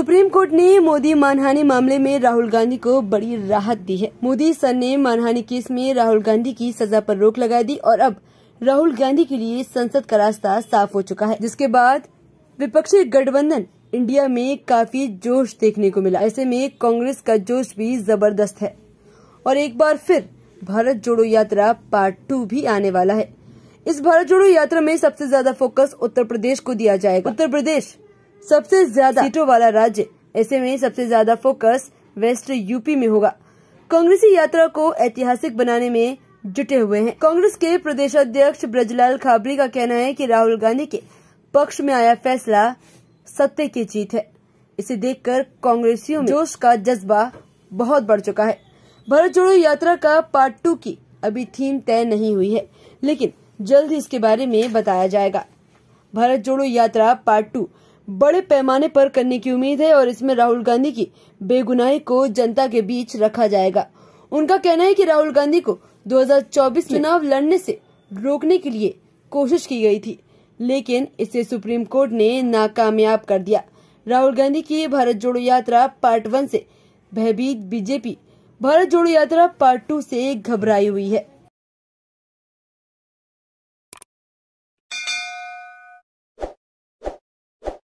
supreme court ने मोदी मानहानि मामले में राहुल गांधी को बड़ी राहत दी है मोदी सर ने मानहानि केस में राहुल गांधी की सजा पर रोक लगा दी और अब राहुल गांधी के लिए संसद का रास्ता साफ हो चुका है जिसके बाद विपक्षी गठबंधन इंडिया में काफी जोश देखने को मिला ऐसे में कांग्रेस का जोश भी जबरदस्त है और एक बार फिर भारत जोड़ो यात्रा पार्ट टू भी आने वाला है इस भारत जोड़ो यात्रा में सबसे ज्यादा फोकस उत्तर प्रदेश को दिया जाएगा उत्तर प्रदेश सबसे ज्यादा सीटों वाला राज्य ऐसे में सबसे ज्यादा फोकस वेस्ट यूपी में होगा कांग्रेसी यात्रा को ऐतिहासिक बनाने में जुटे हुए हैं कांग्रेस के प्रदेश अध्यक्ष ब्रजलाल खाबरी का कहना है कि राहुल गांधी के पक्ष में आया फैसला सत्य की जीत है इसे देखकर कांग्रेसियों में जोश का जज्बा बहुत बढ़ चुका है भारत जोड़ो यात्रा का पार्ट टू की अभी थीम तय नहीं हुई है लेकिन जल्द ही इसके बारे में बताया जाएगा भारत जोड़ो यात्रा पार्ट टू बड़े पैमाने पर करने की उम्मीद है और इसमें राहुल गांधी की बेगुनाही को जनता के बीच रखा जाएगा उनका कहना है कि राहुल गांधी को 2024 चुनाव लड़ने से रोकने के लिए कोशिश की गई थी लेकिन इसे सुप्रीम कोर्ट ने नाकामयाब कर दिया राहुल गांधी की भारत जोड़ो यात्रा पार्ट वन से भयभीत बीजेपी भारत जोड़ो यात्रा पार्ट टू से घबराई हुई है